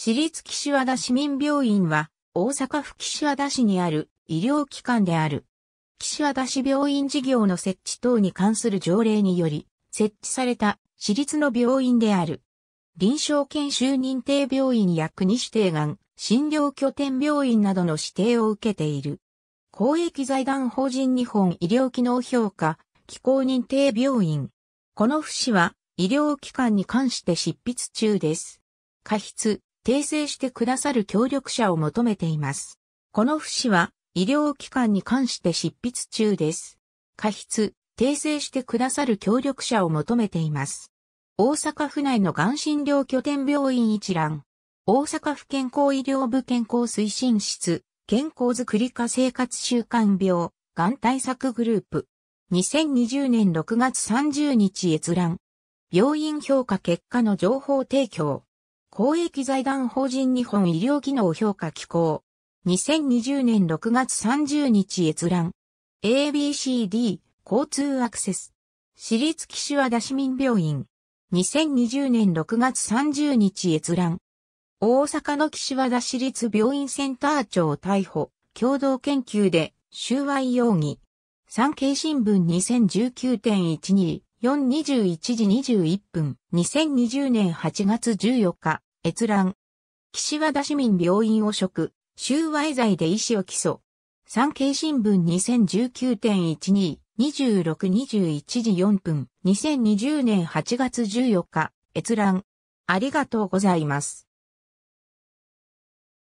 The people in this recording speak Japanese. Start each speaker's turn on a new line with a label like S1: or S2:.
S1: 私立岸和田市民病院は、大阪府岸和田市にある医療機関である。岸和田市病院事業の設置等に関する条例により、設置された私立の病院である。臨床研修認定病院や国指定がん、診療拠点病院などの指定を受けている。公益財団法人日本医療機能評価、機構認定病院。この府市は医療機関に関して執筆中です。過失、訂正してくださる協力者を求めています。この不死は医療機関に関して執筆中です。過筆、訂正してくださる協力者を求めています。大阪府内のがん診療拠点病院一覧。大阪府健康医療部健康推進室、健康づくり化生活習慣病、がん対策グループ。2020年6月30日閲覧。病院評価結果の情報提供。公益財団法人日本医療機能評価機構。2020年6月30日閲覧。ABCD 交通アクセス。私立岸和田市民病院。2020年6月30日閲覧。大阪の岸和田市立病院センター長逮捕。共同研究で収賄容疑。産経新聞2019.12。421時21分、2020年8月14日、閲覧。岸和田市民病院汚職、収賄罪で医師を起訴。産経新聞2019.12、2621時4分、2020年8月14日、閲覧。ありがとうございます。